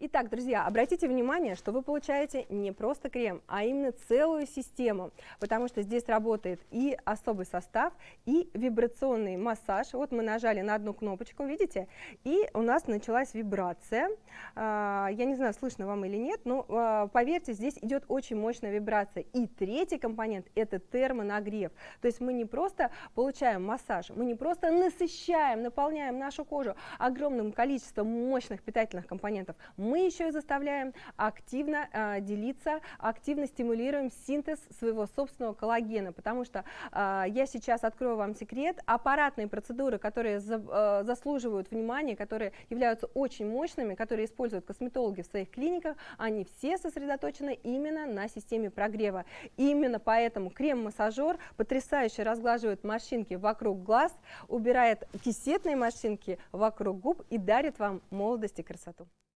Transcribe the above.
Итак, друзья, обратите внимание, что вы получаете не просто крем, а именно целую систему, потому что здесь работает и особый состав, и вибрационный массаж. Вот мы нажали на одну кнопочку, видите, и у нас началась вибрация. А, я не знаю, слышно вам или нет, но а, поверьте, здесь идет очень мощная вибрация. И третий компонент – это термонагрев. То есть мы не просто получаем массаж, мы не просто насыщаем, наполняем нашу кожу огромным количеством мощных питательных компонентов, мы еще и заставляем активно э, делиться, активно стимулируем синтез своего собственного коллагена, потому что э, я сейчас открою вам секрет, аппаратные процедуры, которые за, э, заслуживают внимания, которые являются очень мощными, которые используют косметологи в своих клиниках, они все сосредоточены именно на системе прогрева. Именно поэтому крем-массажер потрясающе разглаживает морщинки вокруг глаз, убирает кисетные морщинки вокруг губ и дарит вам молодость и красоту.